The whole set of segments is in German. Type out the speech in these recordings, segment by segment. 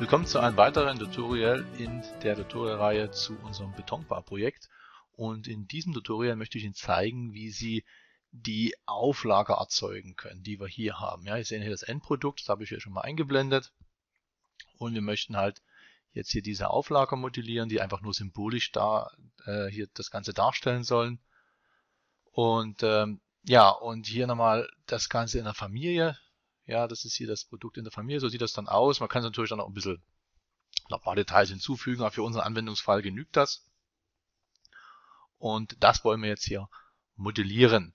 Willkommen zu einem weiteren Tutorial in der Tutorial-Reihe zu unserem Betonbauprojekt. Und in diesem Tutorial möchte ich Ihnen zeigen, wie Sie die Auflager erzeugen können, die wir hier haben. Ja, Sie sehen hier das Endprodukt, das habe ich hier schon mal eingeblendet. Und wir möchten halt jetzt hier diese Auflager modellieren, die einfach nur symbolisch da äh, hier das Ganze darstellen sollen. Und ähm, ja, und hier nochmal das Ganze in der Familie ja, das ist hier das Produkt in der Familie, so sieht das dann aus. Man kann es natürlich dann noch ein bisschen noch ein paar Details hinzufügen, aber für unseren Anwendungsfall genügt das. Und das wollen wir jetzt hier modellieren.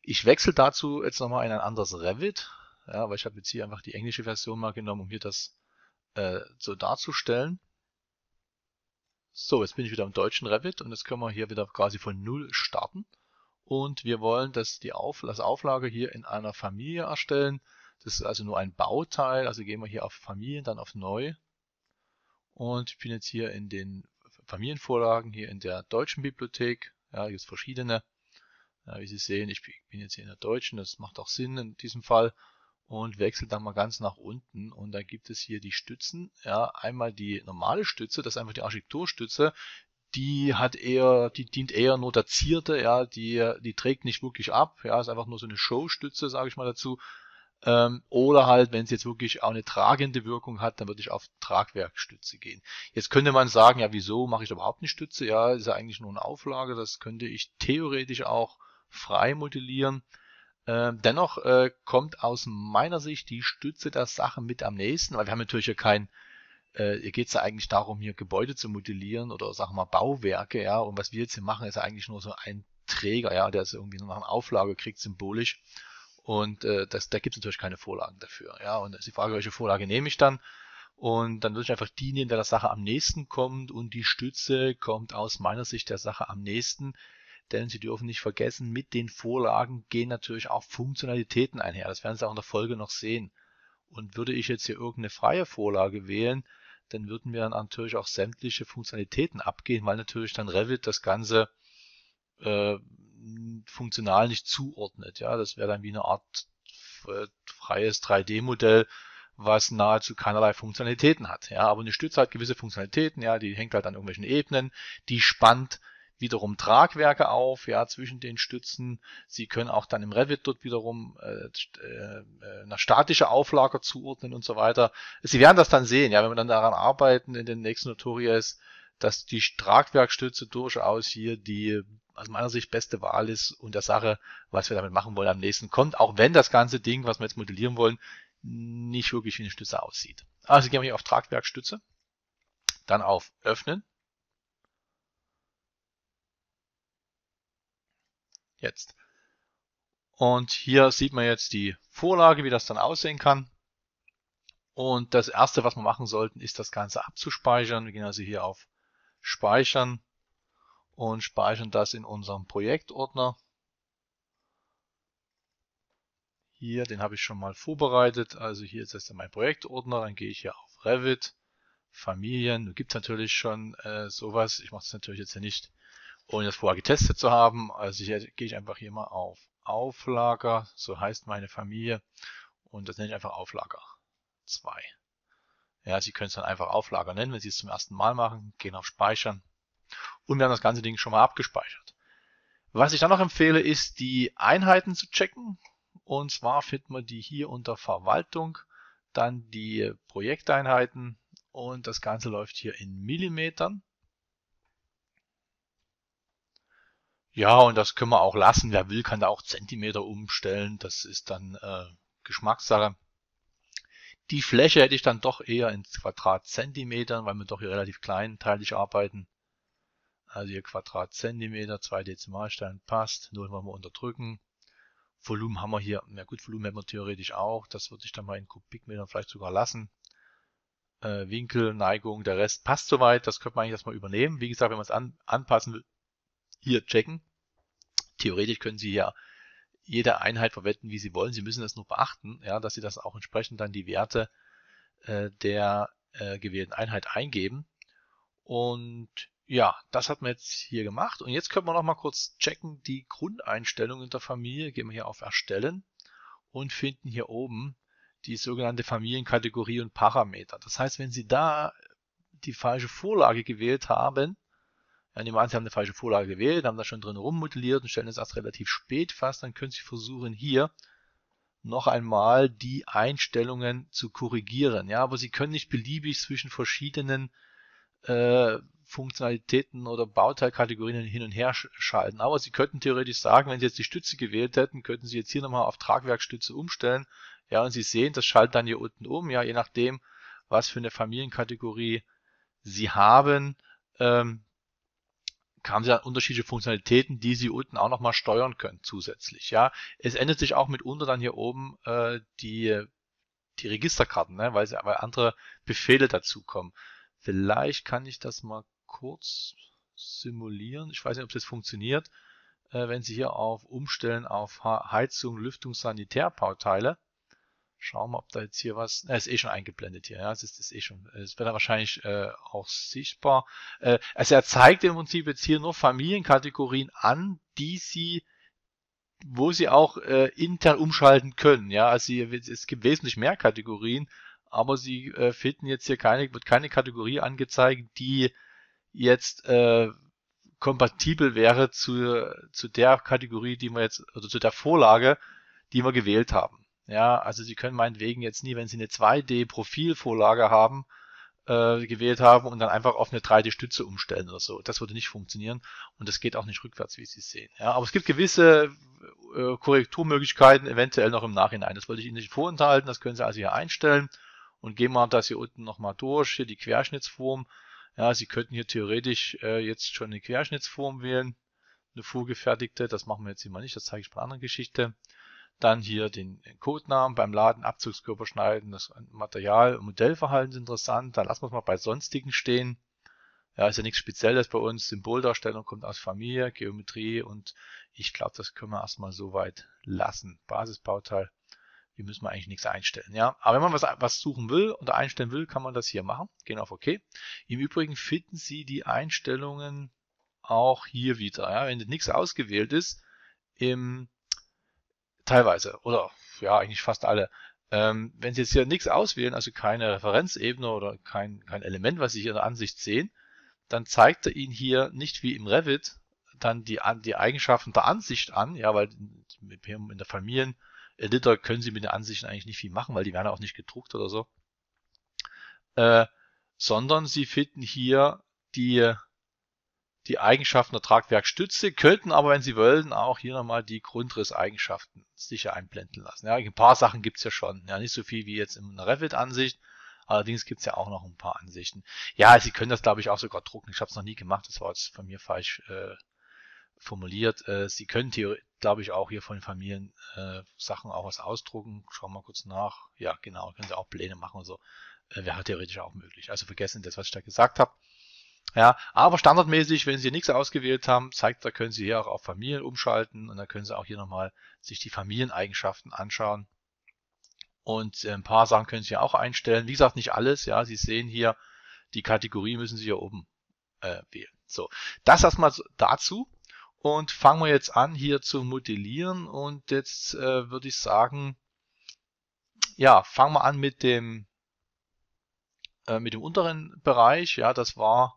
Ich wechsle dazu jetzt nochmal in ein anderes Revit, ja, weil ich habe jetzt hier einfach die englische Version mal genommen, um hier das äh, so darzustellen. So, jetzt bin ich wieder im deutschen Revit und jetzt können wir hier wieder quasi von Null starten. Und wir wollen, dass die Auf das Auflage hier in einer Familie erstellen. Das ist also nur ein Bauteil, also gehen wir hier auf Familien, dann auf Neu. Und ich bin jetzt hier in den Familienvorlagen, hier in der deutschen Bibliothek. Ja, gibt verschiedene. Ja, wie Sie sehen, ich bin jetzt hier in der deutschen, das macht auch Sinn in diesem Fall. Und wechsle dann mal ganz nach unten und da gibt es hier die Stützen. Ja, einmal die normale Stütze, das ist einfach die Architekturstütze die hat eher, die dient eher nur der Zierte, ja, die, die trägt nicht wirklich ab, ja, ist einfach nur so eine Showstütze, sage ich mal dazu. Ähm, oder halt, wenn es jetzt wirklich auch eine tragende Wirkung hat, dann würde ich auf Tragwerkstütze gehen. Jetzt könnte man sagen, ja, wieso mache ich überhaupt eine Stütze? Ja, ist ja eigentlich nur eine Auflage, das könnte ich theoretisch auch frei modellieren. Ähm, dennoch äh, kommt aus meiner Sicht die Stütze der Sache mit am nächsten, weil wir haben natürlich ja kein, äh, hier geht es ja eigentlich darum, hier Gebäude zu modellieren oder sagen wir mal Bauwerke, ja, und was wir jetzt hier machen, ist ja eigentlich nur so ein Träger, ja, der ist irgendwie nur nach einer Auflage kriegt, symbolisch. Und äh, das, da gibt es natürlich keine Vorlagen dafür. Ja, und ist die Frage, welche Vorlage nehme ich dann? Und dann würde ich einfach die nehmen, der der Sache am nächsten kommt. Und die Stütze kommt aus meiner Sicht der Sache am nächsten. Denn Sie dürfen nicht vergessen, mit den Vorlagen gehen natürlich auch Funktionalitäten einher. Das werden Sie auch in der Folge noch sehen. Und würde ich jetzt hier irgendeine freie Vorlage wählen, dann würden wir dann natürlich auch sämtliche Funktionalitäten abgehen, weil natürlich dann Revit das Ganze äh, funktional nicht zuordnet. Ja, das wäre dann wie eine Art äh, freies 3D-Modell, was nahezu keinerlei Funktionalitäten hat. Ja, aber eine Stütze hat gewisse Funktionalitäten. Ja, die hängt halt an irgendwelchen Ebenen, die spannt wiederum Tragwerke auf, ja, zwischen den Stützen. Sie können auch dann im Revit dort wiederum äh, äh, äh, nach statische Auflager zuordnen und so weiter. Sie werden das dann sehen, ja, wenn wir dann daran arbeiten in den nächsten Tutorials, dass die Tragwerkstütze durchaus hier die aus meiner Sicht beste Wahl ist und der Sache, was wir damit machen wollen, am nächsten kommt, auch wenn das ganze Ding, was wir jetzt modellieren wollen, nicht wirklich wie eine Stütze aussieht. Also gehen wir hier auf Tragwerkstütze, dann auf Öffnen. Jetzt. Und hier sieht man jetzt die Vorlage, wie das dann aussehen kann. Und das erste, was wir machen sollten, ist das Ganze abzuspeichern. Wir gehen also hier auf Speichern und speichern das in unserem Projektordner. Hier, den habe ich schon mal vorbereitet. Also hier ist das dann mein Projektordner. Dann gehe ich hier auf Revit, Familien. Gibt es natürlich schon äh, sowas. Ich mache es natürlich jetzt hier nicht, ohne das vorher getestet zu haben. Also hier gehe ich einfach hier mal auf Auflager. So heißt meine Familie. Und das nenne ich einfach Auflager 2. Ja, Sie können es dann einfach Auflager nennen, wenn Sie es zum ersten Mal machen. Gehen auf Speichern und wir haben das ganze Ding schon mal abgespeichert. Was ich dann noch empfehle, ist die Einheiten zu checken. Und zwar finden wir die hier unter Verwaltung, dann die Projekteinheiten und das Ganze läuft hier in Millimetern. Ja, und das können wir auch lassen. Wer will, kann da auch Zentimeter umstellen. Das ist dann äh, Geschmackssache. Die Fläche hätte ich dann doch eher in Quadratzentimetern, weil wir doch hier relativ kleinteilig arbeiten also ihr Quadratzentimeter, zwei Dezimalstellen passt, Null wollen wir unterdrücken. Volumen haben wir hier, na gut, Volumen hätten wir theoretisch auch, das würde ich dann mal in Kubikmetern vielleicht sogar lassen. Äh, Winkel, Neigung, der Rest passt soweit, das könnte man eigentlich erstmal übernehmen. Wie gesagt, wenn man es an, anpassen will, hier checken. Theoretisch können Sie ja jede Einheit verwenden, wie Sie wollen. Sie müssen das nur beachten, ja, dass Sie das auch entsprechend dann die Werte äh, der äh, gewählten Einheit eingeben. Und ja, das hat man jetzt hier gemacht. Und jetzt können wir noch mal kurz checken die Grundeinstellungen der Familie. Gehen wir hier auf Erstellen und finden hier oben die sogenannte Familienkategorie und Parameter. Das heißt, wenn Sie da die falsche Vorlage gewählt haben, ja, nehmen wir an, Sie haben eine falsche Vorlage gewählt, haben da schon drin rummodelliert und stellen das erst relativ spät fest, dann können Sie versuchen, hier noch einmal die Einstellungen zu korrigieren. Ja, aber Sie können nicht beliebig zwischen verschiedenen äh, Funktionalitäten oder Bauteilkategorien hin und her schalten. Aber Sie könnten theoretisch sagen, wenn Sie jetzt die Stütze gewählt hätten, könnten Sie jetzt hier nochmal auf Tragwerkstütze umstellen. Ja, und Sie sehen, das schaltet dann hier unten um, ja, je nachdem, was für eine Familienkategorie Sie haben, ähm, haben Sie dann unterschiedliche Funktionalitäten, die Sie unten auch nochmal steuern können zusätzlich. Ja, es ändert sich auch mitunter dann hier oben äh, die die Registerkarten, ne? weil, sie, weil andere Befehle dazukommen. Vielleicht kann ich das mal kurz simulieren. Ich weiß nicht, ob das funktioniert. Äh, wenn Sie hier auf umstellen auf Heizung, Lüftung, Sanitärbauteile. Schauen wir, ob da jetzt hier was. Na, ist eh schon eingeblendet hier. Ja, es ist, ist eh schon. Es wird wahrscheinlich äh, auch sichtbar. Äh, also er zeigt im Prinzip jetzt hier nur Familienkategorien an, die Sie wo sie auch äh, intern umschalten können. Ja, also sie, es gibt wesentlich mehr Kategorien, aber sie äh, finden jetzt hier keine, wird keine Kategorie angezeigt, die jetzt äh, kompatibel wäre zu, zu der Kategorie, die wir jetzt, oder zu der Vorlage, die wir gewählt haben. Ja, also Sie können meinetwegen jetzt nie, wenn Sie eine 2D-Profilvorlage haben, äh, gewählt haben und dann einfach auf eine 3D-Stütze umstellen oder so. Das würde nicht funktionieren und das geht auch nicht rückwärts, wie Sie sehen. Ja, aber es gibt gewisse äh, Korrekturmöglichkeiten, eventuell noch im Nachhinein. Das wollte ich Ihnen nicht vorenthalten, das können Sie also hier einstellen und gehen wir das hier unten nochmal durch, hier die Querschnittsform. Ja, Sie könnten hier theoretisch äh, jetzt schon eine Querschnittsform wählen, eine vorgefertigte, das machen wir jetzt immer nicht, das zeige ich bei einer anderen Geschichte. Dann hier den Codenamen beim Laden, Abzugskörper schneiden, das Material und Modellverhalten ist interessant, dann lassen wir es mal bei sonstigen stehen. Ja, ist ja nichts Spezielles bei uns, Symboldarstellung kommt aus Familie, Geometrie und ich glaube, das können wir erstmal so weit lassen. Basisbauteil hier müssen wir eigentlich nichts einstellen. Ja? Aber wenn man was, was suchen will und einstellen will, kann man das hier machen. Gehen auf OK. Im Übrigen finden Sie die Einstellungen auch hier wieder. Ja? Wenn nichts ausgewählt ist, im, teilweise oder ja eigentlich fast alle, ähm, wenn Sie jetzt hier nichts auswählen, also keine Referenzebene oder kein, kein Element, was Sie hier in der Ansicht sehen, dann zeigt er Ihnen hier nicht wie im Revit dann die, die Eigenschaften der Ansicht an, ja, weil in der Familien Editor können sie mit den Ansichten eigentlich nicht viel machen, weil die werden auch nicht gedruckt oder so. Äh, sondern sie finden hier die, die Eigenschaften der Tragwerkstütze, könnten aber, wenn sie wollen, auch hier nochmal die Grundrisseigenschaften sicher einblenden lassen. Ja, ein paar Sachen gibt's ja schon. Ja, nicht so viel wie jetzt in der Revit-Ansicht. Allerdings gibt's ja auch noch ein paar Ansichten. Ja, sie können das, glaube ich, auch sogar drucken. Ich habe es noch nie gemacht. Das war jetzt von mir falsch äh, formuliert. Äh, sie können theoretisch glaube ich, auch hier von Familien äh, Sachen auch was ausdrucken. Schauen wir mal kurz nach. Ja, genau, können sie auch Pläne machen und so. Äh, Wäre halt theoretisch auch möglich. Also vergessen das, was ich da gesagt habe. Ja, aber standardmäßig, wenn Sie nichts ausgewählt haben, zeigt, da können Sie hier auch auf Familien umschalten und da können Sie auch hier nochmal sich die Familieneigenschaften anschauen. Und äh, ein paar Sachen können Sie hier auch einstellen. Wie gesagt, nicht alles. Ja, Sie sehen hier, die Kategorie müssen Sie hier oben äh, wählen. So, das erstmal dazu. Und fangen wir jetzt an hier zu modellieren und jetzt äh, würde ich sagen, ja, fangen wir an mit dem äh, mit dem unteren Bereich. Ja, das war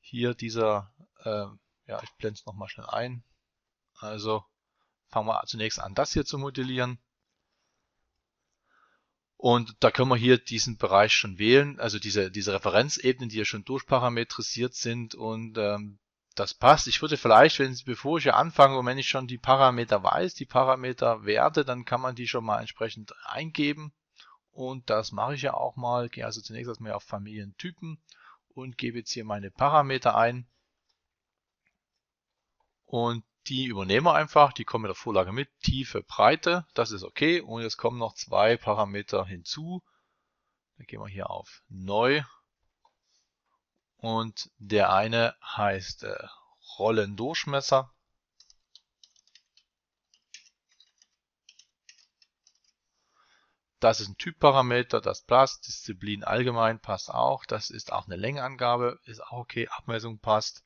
hier dieser, äh, ja, ich blende es nochmal schnell ein. Also fangen wir zunächst an, das hier zu modellieren. Und da können wir hier diesen Bereich schon wählen, also diese, diese Referenzebenen, die ja schon durchparametrisiert sind und ähm, das passt. Ich würde vielleicht, wenn bevor ich anfange und wenn ich schon die Parameter weiß, die Parameter Werte, dann kann man die schon mal entsprechend eingeben. Und das mache ich ja auch mal. Gehe also zunächst erstmal auf Familientypen und gebe jetzt hier meine Parameter ein. Und die übernehmen wir einfach, die kommen mit der Vorlage mit. Tiefe, Breite, das ist okay. Und jetzt kommen noch zwei Parameter hinzu. Dann gehen wir hier auf Neu und der eine heißt äh, Rollendurchmesser. Das ist ein Typparameter, das passt. Disziplin allgemein passt auch. Das ist auch eine Längenangabe, ist auch okay. Abmessung passt.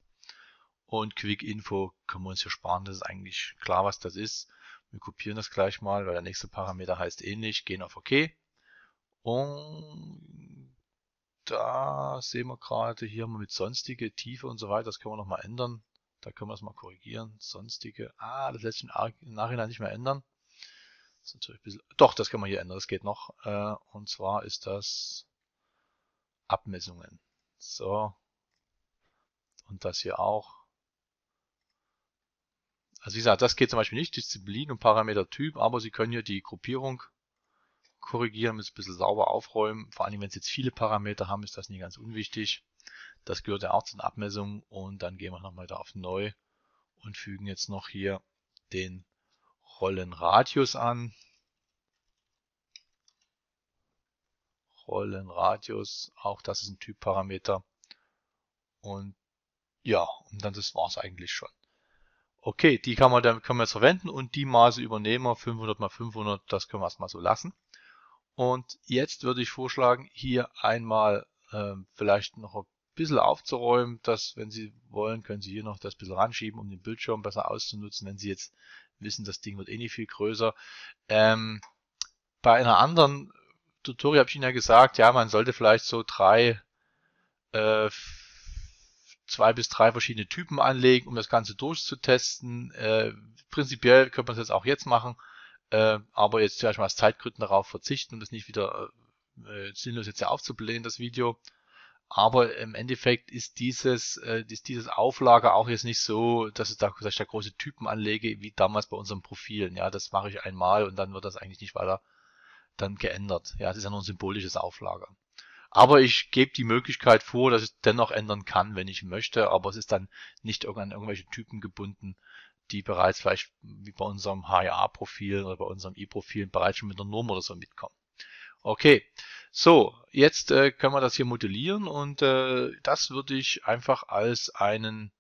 Und Quick Info können wir uns hier sparen. Das ist eigentlich klar, was das ist. Wir kopieren das gleich mal, weil der nächste Parameter heißt ähnlich. Gehen auf OK. Und da sehen wir gerade hier mit sonstige Tiefe und so weiter, das können wir nochmal ändern. Da können wir es mal korrigieren. Sonstige, ah, das lässt sich im Nachhinein nicht mehr ändern. Das ist natürlich ein bisschen, doch, das können wir hier ändern, das geht noch. Äh, und zwar ist das Abmessungen. So. Und das hier auch. Also wie gesagt, das geht zum Beispiel nicht, Disziplin und Parametertyp, aber Sie können hier die Gruppierung korrigieren, müssen ein bisschen sauber aufräumen. Vor allem, wenn es jetzt viele Parameter haben, ist das nicht ganz unwichtig. Das gehört ja auch zu den Abmessungen und dann gehen wir nochmal da auf Neu und fügen jetzt noch hier den Rollenradius an. Rollenradius, auch das ist ein Typparameter. Und ja, und dann das war's eigentlich schon. Okay, die kann man dann können wir jetzt verwenden und die Maße übernehmen wir 500 mal 500, das können wir erstmal so lassen. Und jetzt würde ich vorschlagen, hier einmal äh, vielleicht noch ein bisschen aufzuräumen, dass, wenn Sie wollen, können Sie hier noch das bisschen ranschieben, um den Bildschirm besser auszunutzen, wenn Sie jetzt wissen, das Ding wird eh nicht viel größer. Ähm, bei einer anderen Tutorial habe ich Ihnen ja gesagt, ja, man sollte vielleicht so drei, äh, zwei bis drei verschiedene Typen anlegen, um das Ganze durchzutesten. Äh, prinzipiell könnte man es jetzt auch jetzt machen äh, aber jetzt zuerst mal aus Zeitgründen darauf verzichten, um das nicht wieder äh, äh, sinnlos jetzt hier aufzublähen, das Video. Aber im Endeffekt ist dieses, äh, ist dieses Auflager auch jetzt nicht so, dass ich, da, dass ich da große Typen anlege, wie damals bei unseren Profilen. Ja, das mache ich einmal und dann wird das eigentlich nicht weiter dann geändert. Ja, es ist ja nur ein symbolisches Auflager. Aber ich gebe die Möglichkeit vor, dass ich es dennoch ändern kann, wenn ich möchte, aber es ist dann nicht an irgendwelche Typen gebunden, die bereits vielleicht wie bei unserem HIA-Profil oder bei unserem E-Profil bereits schon mit einer Norm oder so mitkommen. Okay, so, jetzt äh, können wir das hier modellieren und äh, das würde ich einfach als einen,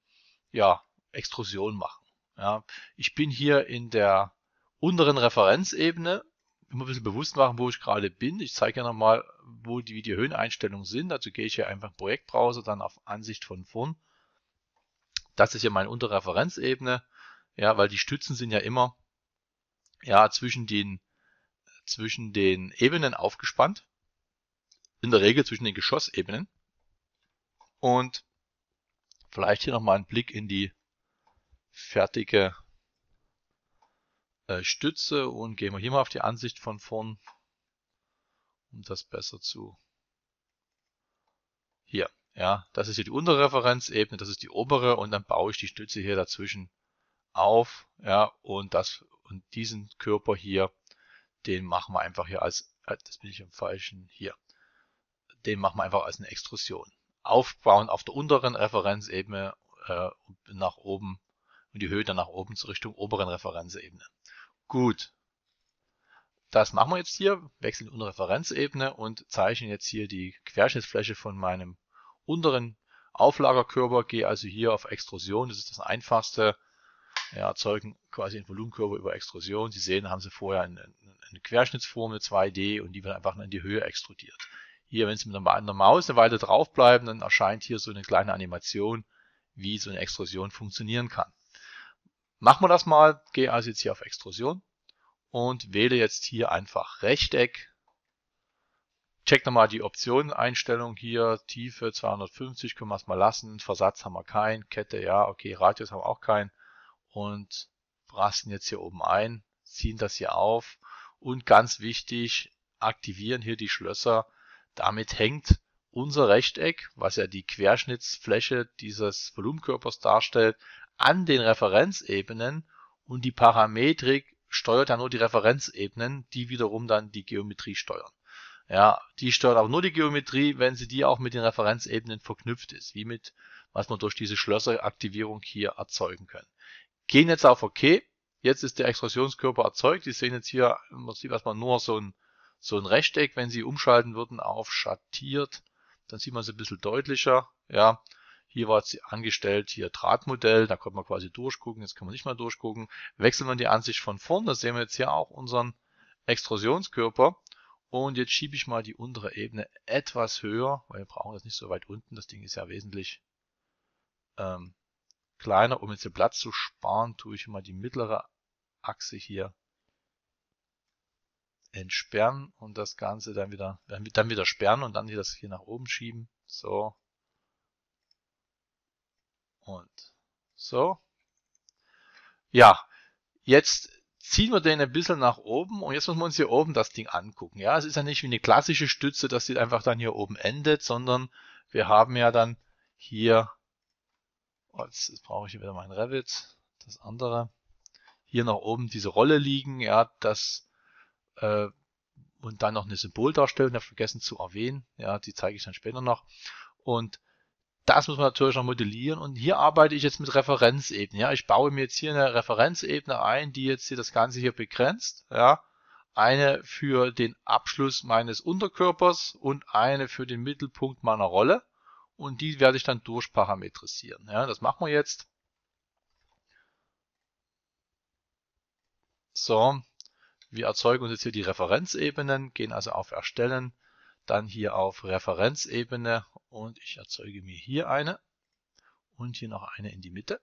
ja, Extrusion machen. Ja, ich bin hier in der unteren Referenzebene, immer ein bisschen bewusst machen, wo ich gerade bin. Ich zeige ja nochmal, wo die, wie die Höheneinstellungen sind. Dazu also gehe ich hier einfach im Projektbrowser, dann auf Ansicht von vorn. Das ist hier meine Unterreferenzebene. Ja, weil die Stützen sind ja immer ja zwischen den zwischen den Ebenen aufgespannt. In der Regel zwischen den Geschossebenen. Und vielleicht hier nochmal ein Blick in die fertige äh, Stütze und gehen wir hier mal auf die Ansicht von vorn, um das besser zu... Hier, ja, das ist hier die untere Referenzebene, das ist die obere und dann baue ich die Stütze hier dazwischen auf, ja, und das, und diesen Körper hier, den machen wir einfach hier als, äh, das bin ich im falschen, hier, den machen wir einfach als eine Extrusion. Aufbauen auf der unteren Referenzebene äh, nach oben und die Höhe dann nach oben zur Richtung oberen Referenzebene. Gut. Das machen wir jetzt hier, wechseln die Referenzebene und zeichnen jetzt hier die Querschnittsfläche von meinem unteren Auflagerkörper, gehe also hier auf Extrusion, das ist das einfachste ja, erzeugen quasi eine Volumenkurve über Extrusion. Sie sehen, haben sie vorher eine, eine Querschnittsform, eine 2D und die wird einfach in die Höhe extrudiert. Hier, wenn Sie mit einer Maus eine Weile draufbleiben, dann erscheint hier so eine kleine Animation, wie so eine Extrusion funktionieren kann. Machen wir das mal, gehe also jetzt hier auf Extrusion und wähle jetzt hier einfach Rechteck Check nochmal die Optionen-Einstellung hier. Tiefe 250 können wir es mal lassen. Versatz haben wir keinen. Kette, ja, okay. Radius haben wir auch keinen und rasten jetzt hier oben ein, ziehen das hier auf und ganz wichtig, aktivieren hier die Schlösser. Damit hängt unser Rechteck, was ja die Querschnittsfläche dieses Volumenkörpers darstellt, an den Referenzebenen und die Parametrik steuert ja nur die Referenzebenen, die wiederum dann die Geometrie steuern. Ja, die steuert auch nur die Geometrie, wenn sie die auch mit den Referenzebenen verknüpft ist, wie mit was man durch diese Schlösseraktivierung hier erzeugen kann gehen jetzt auf OK. Jetzt ist der Extrusionskörper erzeugt. Sie sehen jetzt hier im Prinzip erstmal nur so ein, so ein Rechteck. Wenn Sie umschalten würden auf schattiert, dann sieht man es ein bisschen deutlicher. Ja, hier war jetzt angestellt, hier Drahtmodell, da konnte man quasi durchgucken, jetzt kann man nicht mal durchgucken. Wechseln wir die Ansicht von vorn, da sehen wir jetzt hier auch unseren Extrusionskörper. Und jetzt schiebe ich mal die untere Ebene etwas höher, weil wir brauchen das nicht so weit unten, das Ding ist ja wesentlich ähm, kleiner. Um jetzt den Platz zu sparen, tue ich mal die mittlere Achse hier entsperren und das Ganze dann wieder, dann wieder sperren und dann hier das hier nach oben schieben. So. Und so. Ja. Jetzt ziehen wir den ein bisschen nach oben und jetzt müssen wir uns hier oben das Ding angucken. Ja, es ist ja nicht wie eine klassische Stütze, dass sie einfach dann hier oben endet, sondern wir haben ja dann hier jetzt, jetzt brauche ich hier wieder mein Revit, das andere. Hier nach oben diese Rolle liegen, ja, das äh, und dann noch eine Symboldarstellung, habe vergessen zu erwähnen, ja, die zeige ich dann später noch. Und das muss man natürlich noch modellieren und hier arbeite ich jetzt mit Referenzebene. Ja, ich baue mir jetzt hier eine Referenzebene ein, die jetzt hier das Ganze hier begrenzt. Ja, eine für den Abschluss meines Unterkörpers und eine für den Mittelpunkt meiner Rolle und die werde ich dann durchparametrisieren. Ja, das machen wir jetzt. So, wir erzeugen uns jetzt hier die Referenzebenen, gehen also auf Erstellen, dann hier auf Referenzebene und ich erzeuge mir hier eine und hier noch eine in die Mitte.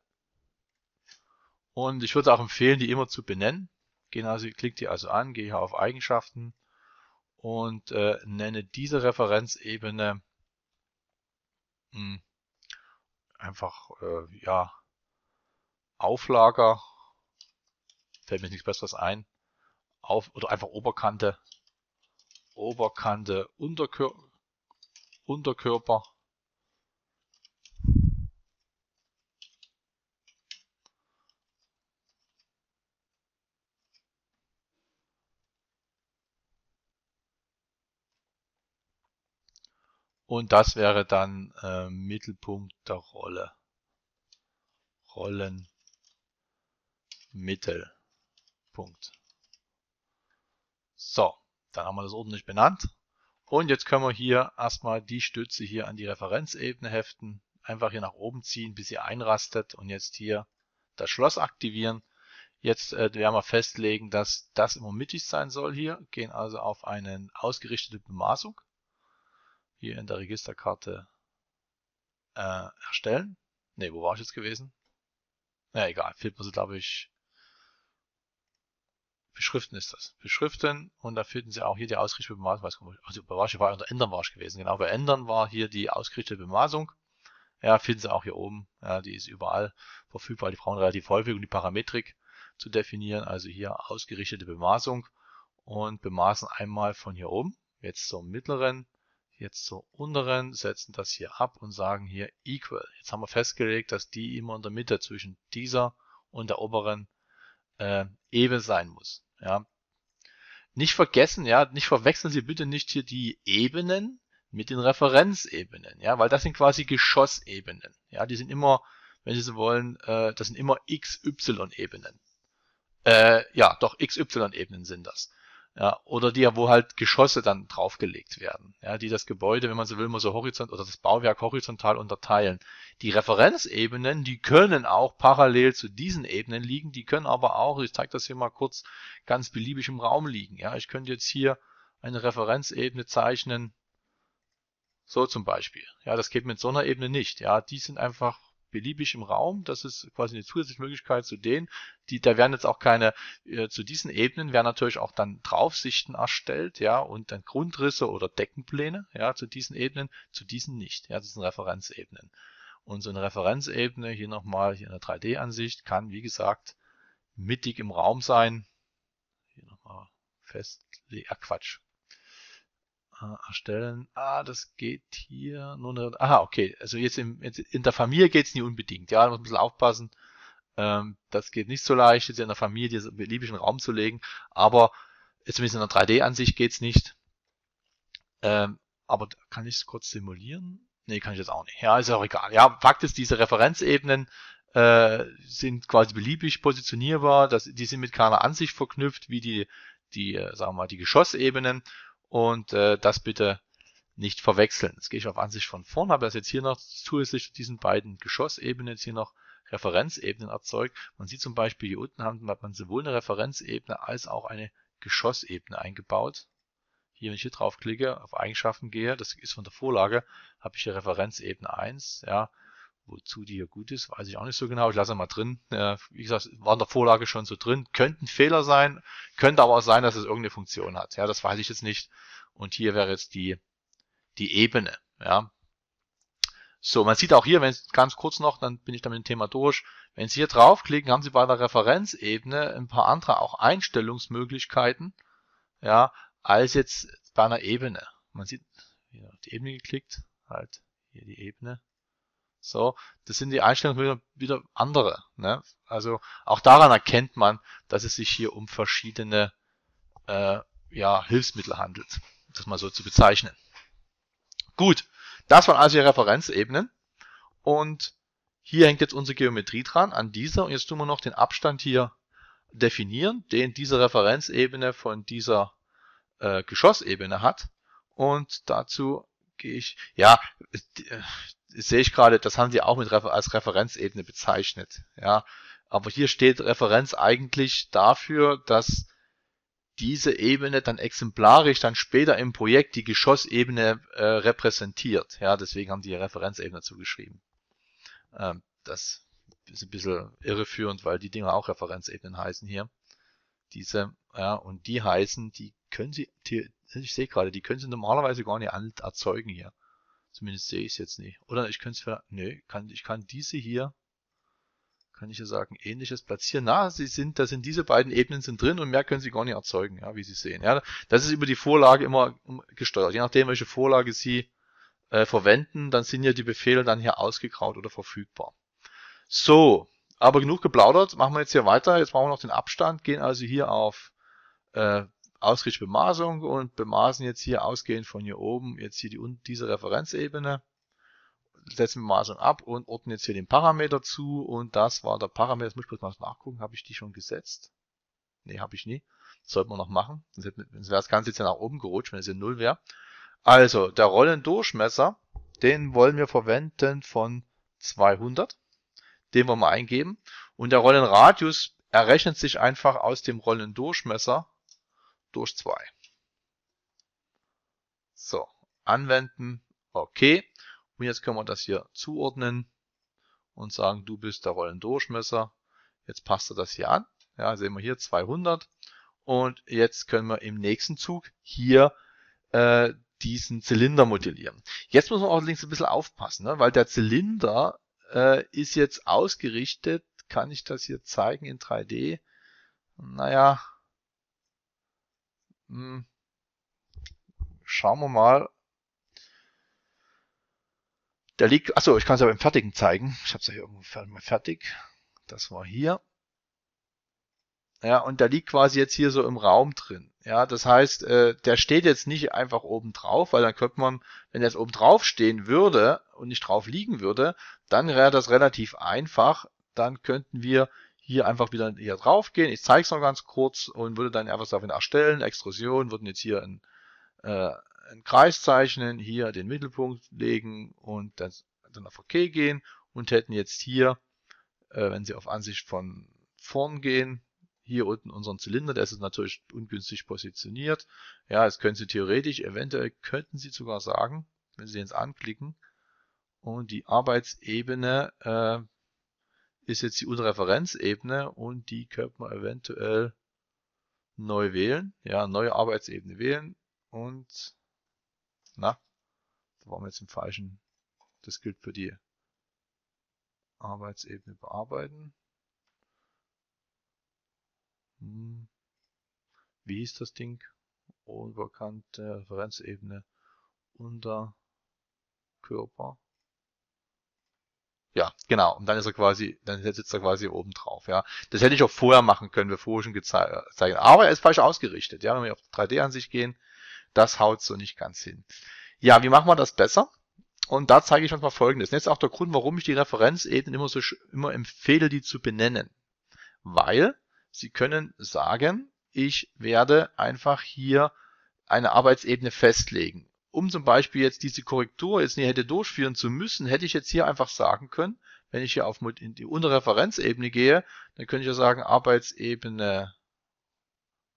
Und ich würde auch empfehlen, die immer zu benennen. Gehen also, klickt die also an, gehe hier auf Eigenschaften und äh, nenne diese Referenzebene Mh, hm. einfach, äh, ja, Auflager, fällt mir nichts Besseres ein, auf, oder einfach Oberkante, Oberkante, Unterkör Unterkörper, Und das wäre dann äh, Mittelpunkt der Rolle. Rollen Mittelpunkt. So, dann haben wir das ordentlich benannt. Und jetzt können wir hier erstmal die Stütze hier an die Referenzebene heften. Einfach hier nach oben ziehen, bis sie einrastet und jetzt hier das Schloss aktivieren. Jetzt äh, werden wir festlegen, dass das immer mittig sein soll hier. Gehen also auf eine ausgerichtete Bemaßung hier in der Registerkarte äh, erstellen. Ne, wo war ich jetzt gewesen? Na egal, finden Sie, glaube ich Beschriften ist das. Beschriften und da finden Sie auch hier die ausgerichtete Bemaßung. Also bei Warsch war unter Ändern war ich gewesen. Genau, bei Ändern war hier die ausgerichtete Bemaßung. Ja, finden Sie auch hier oben. Ja, die ist überall verfügbar. Die brauchen relativ häufig, um die Parametrik zu definieren. Also hier ausgerichtete Bemaßung und bemaßen einmal von hier oben, jetzt zur mittleren jetzt zur unteren, setzen das hier ab und sagen hier equal. Jetzt haben wir festgelegt, dass die immer in der Mitte zwischen dieser und der oberen äh, Ebene sein muss. Ja. Nicht vergessen, ja, nicht verwechseln Sie bitte nicht hier die Ebenen mit den Referenzebenen, ja, weil das sind quasi Geschossebenen. Ja, die sind immer, wenn Sie so wollen, äh, das sind immer XY-Ebenen. Äh, ja, doch XY-Ebenen sind das. Ja, oder die ja, wo halt Geschosse dann draufgelegt werden, ja, die das Gebäude, wenn man so will, mal so horizontal oder das Bauwerk horizontal unterteilen. Die Referenzebenen, die können auch parallel zu diesen Ebenen liegen, die können aber auch, ich zeige das hier mal kurz, ganz beliebig im Raum liegen. Ja, ich könnte jetzt hier eine Referenzebene zeichnen, so zum Beispiel. Ja, das geht mit so einer Ebene nicht. Ja, die sind einfach beliebig im Raum. Das ist quasi eine zusätzliche Möglichkeit zu denen, die, da werden jetzt auch keine, äh, zu diesen Ebenen werden natürlich auch dann Draufsichten erstellt, ja, und dann Grundrisse oder Deckenpläne, ja, zu diesen Ebenen, zu diesen nicht, ja, zu diesen Referenzebenen. Und so eine Referenzebene, hier nochmal, hier in der 3D-Ansicht, kann, wie gesagt, mittig im Raum sein. Hier nochmal fest, äh, Quatsch, Ah, erstellen. Ah, das geht hier. Nur eine, aha, okay. Also jetzt, im, jetzt in der Familie geht's nie unbedingt. Ja, muss ein bisschen aufpassen. Ähm, das geht nicht so leicht, jetzt in der Familie diesen beliebischen Raum zu legen. Aber jetzt zumindest in der 3D-Ansicht geht's nicht. Ähm, aber kann ich es kurz simulieren? Nee, kann ich jetzt auch nicht. Ja, ist auch egal. Ja, Fakt ist, diese Referenzebenen äh, sind quasi beliebig positionierbar. Das, die sind mit keiner Ansicht verknüpft, wie die, die, äh, sagen wir mal, die Geschossebenen und äh, das bitte nicht verwechseln. Jetzt gehe ich auf Ansicht von vorn, habe das jetzt hier noch zusätzlich zu diesen beiden Geschossebenen jetzt hier noch Referenzebenen erzeugt. Man sieht zum Beispiel hier unten hat man sowohl eine Referenzebene als auch eine Geschossebene eingebaut. Hier, wenn ich hier drauf klicke, auf Eigenschaften gehe, das ist von der Vorlage, habe ich hier Referenzebene 1, ja, Wozu die hier gut ist, weiß ich auch nicht so genau. Ich lasse mal drin. Äh, wie gesagt, war in der Vorlage schon so drin. Könnte ein Fehler sein, könnte aber auch sein, dass es irgendeine Funktion hat. Ja, das weiß ich jetzt nicht. Und hier wäre jetzt die, die Ebene. Ja. So, man sieht auch hier, wenn ganz kurz noch, dann bin ich damit dem Thema durch. Wenn Sie hier draufklicken, haben Sie bei der Referenzebene ein paar andere auch Einstellungsmöglichkeiten, ja, als jetzt bei einer Ebene. Man sieht, hier auf die Ebene geklickt, halt, hier die Ebene. So, das sind die Einstellungen wieder, wieder andere. Ne? Also auch daran erkennt man, dass es sich hier um verschiedene äh, ja, Hilfsmittel handelt, das mal so zu bezeichnen. Gut, das waren also die Referenzebenen und hier hängt jetzt unsere Geometrie dran an dieser und jetzt tun wir noch den Abstand hier definieren, den diese Referenzebene von dieser äh, Geschossebene hat und dazu gehe ich, ja, äh, sehe ich gerade, das haben sie auch mit Refer als Referenzebene bezeichnet. Ja, aber hier steht Referenz eigentlich dafür, dass diese Ebene dann exemplarisch dann später im Projekt die Geschossebene äh, repräsentiert. Ja, deswegen haben die Referenzebene zugeschrieben. Ähm, das ist ein bisschen irreführend, weil die Dinger auch Referenzebenen heißen hier. Diese, ja, und die heißen, die können sie, die, ich sehe gerade, die können sie normalerweise gar nicht erzeugen hier. Zumindest sehe ich es jetzt nicht. Oder ich könnte es ver... Nee, kann, ich kann diese hier, kann ich ja sagen, ähnliches platzieren. Na, sie sind, da sind diese beiden Ebenen sind drin und mehr können sie gar nicht erzeugen, ja, wie Sie sehen. Ja, das ist über die Vorlage immer gesteuert. Je nachdem, welche Vorlage Sie äh, verwenden, dann sind ja die Befehle dann hier ausgegraut oder verfügbar. So, aber genug geplaudert, machen wir jetzt hier weiter. Jetzt brauchen wir noch den Abstand, gehen also hier auf äh, ausgerichtete Bemaßung und bemaßen jetzt hier ausgehend von hier oben jetzt hier die, diese Referenzebene, setzen Bemaßung ab und ordnen jetzt hier den Parameter zu und das war der Parameter, das muss ich kurz mal nachgucken, habe ich die schon gesetzt? Ne, habe ich nie. Das sollten wir noch machen, sonst wäre das Ganze jetzt ja nach oben gerutscht, wenn es hier 0 wäre. Also, der Rollendurchmesser, den wollen wir verwenden von 200, den wollen wir eingeben und der Rollenradius errechnet sich einfach aus dem Rollendurchmesser durch 2. So, anwenden, okay. Und jetzt können wir das hier zuordnen und sagen, du bist der Rollendurchmesser. Jetzt passt er das hier an. Ja, sehen wir hier 200. Und jetzt können wir im nächsten Zug hier äh, diesen Zylinder modellieren. Jetzt muss man allerdings ein bisschen aufpassen, ne? weil der Zylinder äh, ist jetzt ausgerichtet. Kann ich das hier zeigen in 3D? Naja, hm. Schauen wir mal. Der liegt, achso, ich kann es ja beim Fertigen zeigen. Ich habe es ja hier irgendwo fertig. Das war hier. Ja, und der liegt quasi jetzt hier so im Raum drin. Ja, das heißt, äh, der steht jetzt nicht einfach oben drauf, weil dann könnte man, wenn er jetzt oben drauf stehen würde und nicht drauf liegen würde, dann wäre das relativ einfach. Dann könnten wir hier einfach wieder hier drauf gehen. Ich zeige es noch ganz kurz und würde dann einfach dafür erstellen. Extrusion, würden jetzt hier ein, äh, ein Kreis zeichnen, hier den Mittelpunkt legen und dann, dann auf OK gehen und hätten jetzt hier, äh, wenn Sie auf Ansicht von vorn gehen, hier unten unseren Zylinder, der ist natürlich ungünstig positioniert. Ja, jetzt können Sie theoretisch, eventuell könnten Sie sogar sagen, wenn Sie jetzt anklicken und die Arbeitsebene äh, ist jetzt die Unreferenzebene und die könnte man eventuell neu wählen. Ja, neue Arbeitsebene wählen und na, da waren wir jetzt im falschen. Das gilt für die Arbeitsebene bearbeiten. Hm. Wie hieß das Ding? Unbekannte Referenzebene unter Körper. Ja, genau. Und dann ist er quasi, dann sitzt er quasi oben drauf, ja. Das hätte ich auch vorher machen können, bevor ich ihn gezeigt äh, habe. Aber er ist falsch ausgerichtet, ja. Wenn wir auf 3D-Ansicht gehen, das haut so nicht ganz hin. Ja, wie machen wir das besser? Und da zeige ich uns mal Folgendes. Und jetzt auch der Grund, warum ich die Referenzebenen immer so, immer empfehle, die zu benennen. Weil Sie können sagen, ich werde einfach hier eine Arbeitsebene festlegen um zum Beispiel jetzt diese Korrektur jetzt nicht hätte durchführen zu müssen, hätte ich jetzt hier einfach sagen können, wenn ich hier auf die Unterreferenzebene gehe, dann könnte ich ja sagen Arbeitsebene,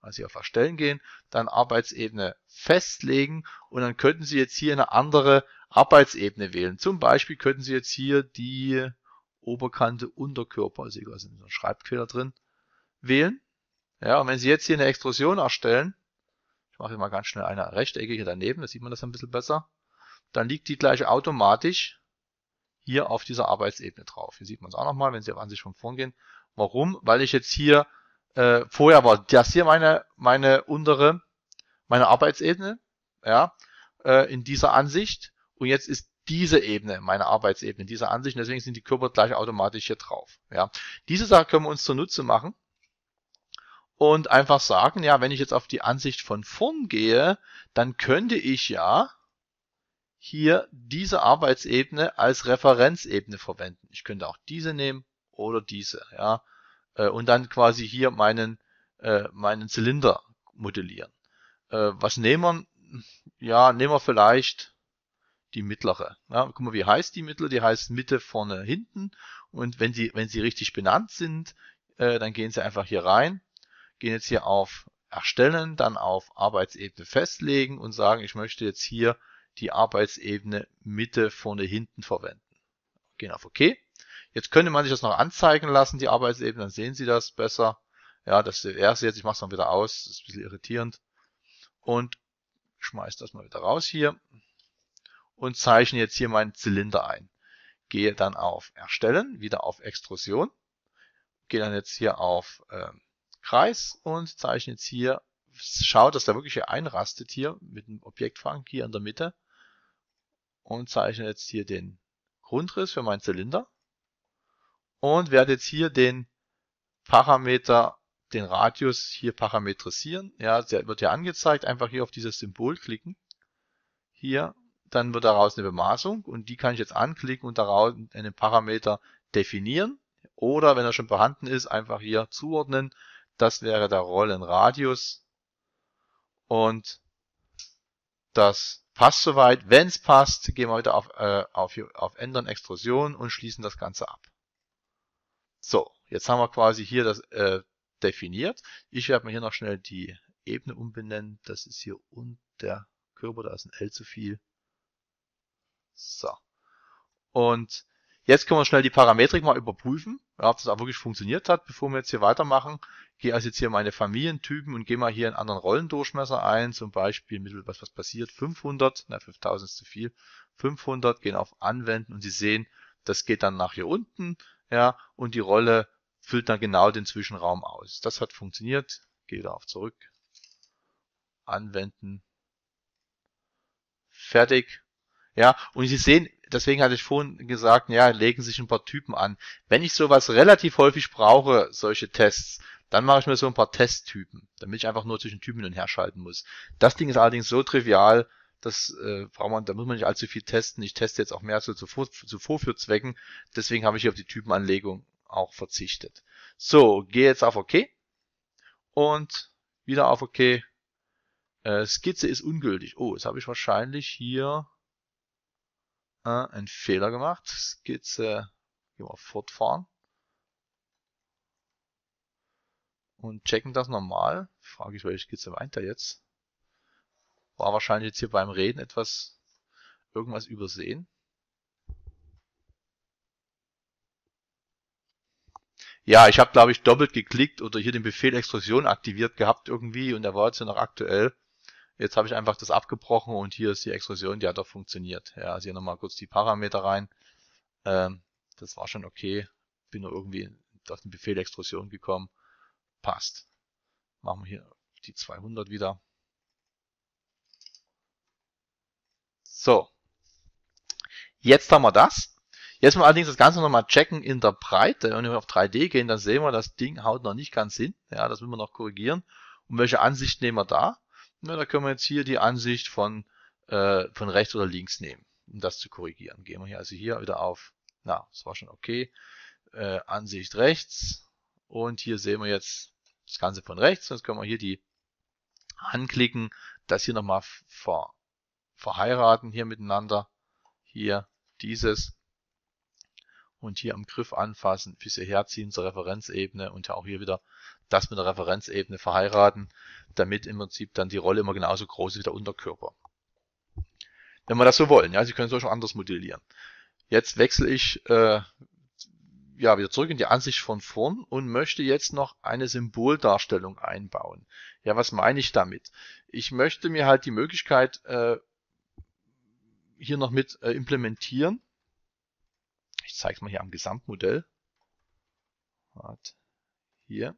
also hier auf Erstellen gehen, dann Arbeitsebene festlegen und dann könnten Sie jetzt hier eine andere Arbeitsebene wählen. Zum Beispiel könnten Sie jetzt hier die Oberkante Unterkörper, also hier ist ein Schreibfehler drin, wählen. Ja, und wenn Sie jetzt hier eine Extrusion erstellen, mache ich mal ganz schnell eine rechteckige daneben, da sieht man das ein bisschen besser, dann liegt die gleich automatisch hier auf dieser Arbeitsebene drauf. Hier sieht man es auch nochmal, wenn Sie auf Ansicht von vorn gehen. Warum? Weil ich jetzt hier, äh, vorher war das hier meine, meine untere, meine Arbeitsebene, ja, äh, in dieser Ansicht und jetzt ist diese Ebene, meine Arbeitsebene, in dieser Ansicht, und deswegen sind die Körper gleich automatisch hier drauf. Ja. Diese Sache können wir uns zunutze machen, und einfach sagen, ja, wenn ich jetzt auf die Ansicht von vorn gehe, dann könnte ich ja hier diese Arbeitsebene als Referenzebene verwenden. Ich könnte auch diese nehmen oder diese, ja, äh, und dann quasi hier meinen äh, meinen Zylinder modellieren. Äh, was nehmen wir? Ja, nehmen wir vielleicht die mittlere. Ja, guck mal, wie heißt die mittlere? Die heißt Mitte, vorne, hinten. Und wenn sie, wenn sie richtig benannt sind, dann gehen sie einfach hier rein gehen jetzt hier auf Erstellen, dann auf Arbeitsebene festlegen und sagen, ich möchte jetzt hier die Arbeitsebene Mitte, vorne, hinten verwenden. Gehen auf OK. Jetzt könnte man sich das noch anzeigen lassen, die Arbeitsebene, dann sehen Sie das besser. Ja, das wäre es jetzt. Ich mache es dann wieder aus. Das ist ein bisschen irritierend. Und schmeiß das mal wieder raus hier. Und zeichne jetzt hier meinen Zylinder ein. Gehe dann auf Erstellen, wieder auf Extrusion. Gehe dann jetzt hier auf ähm, Kreis und zeichne jetzt hier, schau, dass der wirklich hier einrastet hier mit dem Objektfang hier in der Mitte und zeichne jetzt hier den Grundriss für meinen Zylinder und werde jetzt hier den Parameter, den Radius hier parametrisieren. Ja, der wird ja angezeigt, einfach hier auf dieses Symbol klicken. Hier, dann wird daraus eine Bemaßung und die kann ich jetzt anklicken und daraus einen Parameter definieren oder wenn er schon vorhanden ist, einfach hier zuordnen das wäre der Rollenradius. Und das passt soweit. Wenn es passt, gehen wir wieder auf, äh, auf, auf Ändern, Extrusion und schließen das Ganze ab. So, jetzt haben wir quasi hier das äh, definiert. Ich werde mir hier noch schnell die Ebene umbenennen. Das ist hier und der Körper, da ist ein L zu viel. So. Und Jetzt können wir schnell die Parametrik mal überprüfen, ja, ob das auch wirklich funktioniert hat, bevor wir jetzt hier weitermachen. Ich gehe also jetzt hier meine Familientypen und gehe mal hier einen anderen Rollendurchmesser ein, zum Beispiel mittel, was, was passiert, 500, na 5000 ist zu viel, 500, gehen auf Anwenden und Sie sehen, das geht dann nach hier unten, ja, und die Rolle füllt dann genau den Zwischenraum aus. Das hat funktioniert, gehe wieder auf zurück, Anwenden, fertig, ja, und Sie sehen, deswegen hatte ich vorhin gesagt, ja, legen sich ein paar Typen an. Wenn ich sowas relativ häufig brauche, solche Tests, dann mache ich mir so ein paar Testtypen, damit ich einfach nur zwischen Typen und her schalten muss. Das Ding ist allerdings so trivial, dass äh, braucht man, da muss man nicht allzu viel testen. Ich teste jetzt auch mehr so zu, Vor zu Vorführzwecken, deswegen habe ich hier auf die Typenanlegung auch verzichtet. So, gehe jetzt auf OK und wieder auf OK. Äh, Skizze ist ungültig. Oh, jetzt habe ich wahrscheinlich hier äh, einen Fehler gemacht. Skizze, gehen wir fortfahren. Und checken das nochmal. Frage ich, welche Skizze meint er jetzt? War wahrscheinlich jetzt hier beim Reden etwas, irgendwas übersehen. Ja, ich habe glaube ich doppelt geklickt oder hier den Befehl Extrusion aktiviert gehabt irgendwie und er war jetzt ja noch aktuell. Jetzt habe ich einfach das abgebrochen und hier ist die Exkursion, die hat doch funktioniert. Ja, also hier nochmal kurz die Parameter rein. Ähm, das war schon okay. Bin nur irgendwie auf den Befehl Extrusion gekommen. Passt. Machen wir hier die 200 wieder. So. Jetzt haben wir das. Jetzt mal allerdings das Ganze nochmal checken in der Breite. Und wenn wir auf 3D gehen, dann sehen wir, das Ding haut noch nicht ganz hin. Ja, das müssen wir noch korrigieren. Und welche Ansicht nehmen wir da? Na, da können wir jetzt hier die Ansicht von, äh, von rechts oder links nehmen, um das zu korrigieren. Gehen wir hier also hier wieder auf, na, das war schon okay, äh, Ansicht rechts und hier sehen wir jetzt das Ganze von rechts. Jetzt können wir hier die anklicken, das hier nochmal ver, verheiraten hier miteinander. Hier dieses und hier am Griff anfassen, bis hierher herziehen zur Referenzebene und auch hier wieder das mit der Referenzebene verheiraten, damit im Prinzip dann die Rolle immer genauso groß ist wie der Unterkörper. Wenn wir das so wollen, ja, Sie können es auch schon anders modellieren. Jetzt wechsle ich äh, ja wieder zurück in die Ansicht von vorn und möchte jetzt noch eine Symboldarstellung einbauen. Ja, was meine ich damit? Ich möchte mir halt die Möglichkeit äh, hier noch mit äh, implementieren. Ich zeige es mal hier am Gesamtmodell. Hier.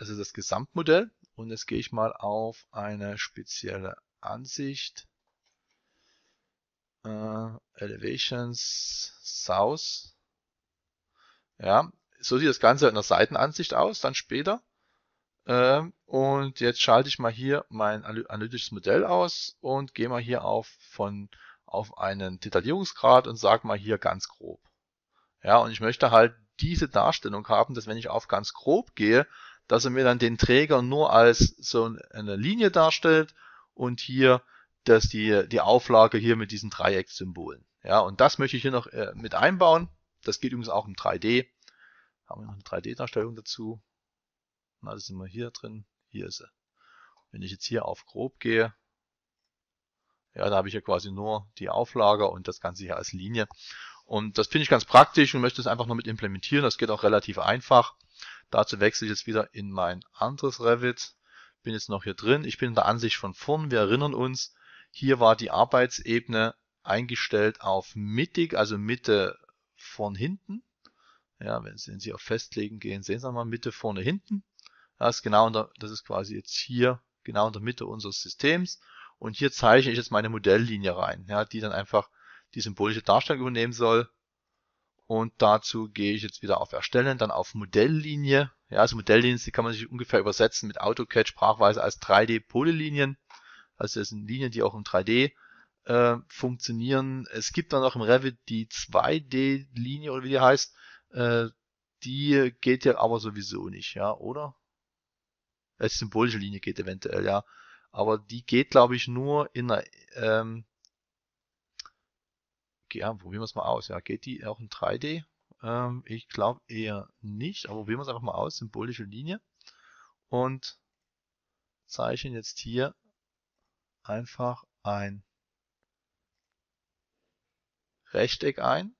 Das ist das Gesamtmodell. Und jetzt gehe ich mal auf eine spezielle Ansicht. Uh, Elevations South. Ja, so sieht das Ganze in der Seitenansicht aus, dann später. Uh, und jetzt schalte ich mal hier mein analytisches Modell aus und gehe mal hier auf von auf einen Detaillierungsgrad und sage mal hier ganz grob. Ja, und ich möchte halt diese Darstellung haben, dass wenn ich auf ganz grob gehe, dass er mir dann den Träger nur als so eine Linie darstellt und hier dass die, die Auflage hier mit diesen Dreiecksymbolen. Ja, und das möchte ich hier noch äh, mit einbauen. Das geht übrigens auch im 3D. Haben wir noch eine 3D-Darstellung dazu? Na, das sind wir hier drin. Hier ist sie. Wenn ich jetzt hier auf grob gehe, ja, da habe ich ja quasi nur die Auflage und das Ganze hier als Linie. Und das finde ich ganz praktisch und möchte es einfach noch mit implementieren. Das geht auch relativ einfach. Dazu wechsle ich jetzt wieder in mein anderes Revit. Bin jetzt noch hier drin. Ich bin in der Ansicht von vorn. Wir erinnern uns, hier war die Arbeitsebene eingestellt auf mittig, also Mitte von hinten. Ja, wenn Sie, auf Festlegen gehen, sehen Sie mal Mitte vorne hinten. Das ist genau, der, das ist quasi jetzt hier genau in der Mitte unseres Systems. Und hier zeichne ich jetzt meine Modelllinie rein, ja, die dann einfach die symbolische Darstellung übernehmen soll. Und dazu gehe ich jetzt wieder auf Erstellen, dann auf Modelllinie. Ja, also Modelllinien, die kann man sich ungefähr übersetzen mit AutoCAD Sprachweise als 3D-Polylinien. Also das sind Linien, die auch im 3D äh, funktionieren. Es gibt dann auch im Revit die 2D-Linie oder wie die heißt. Äh, die geht ja aber sowieso nicht, ja, oder? Als äh, symbolische Linie geht eventuell, ja. Aber die geht, glaube ich, nur in einer ähm, ja, probieren wir es mal aus. Ja, geht die auch in 3D? Ähm, ich glaube eher nicht, aber probieren wir es einfach mal aus. Symbolische Linie. Und zeichnen jetzt hier einfach ein Rechteck ein.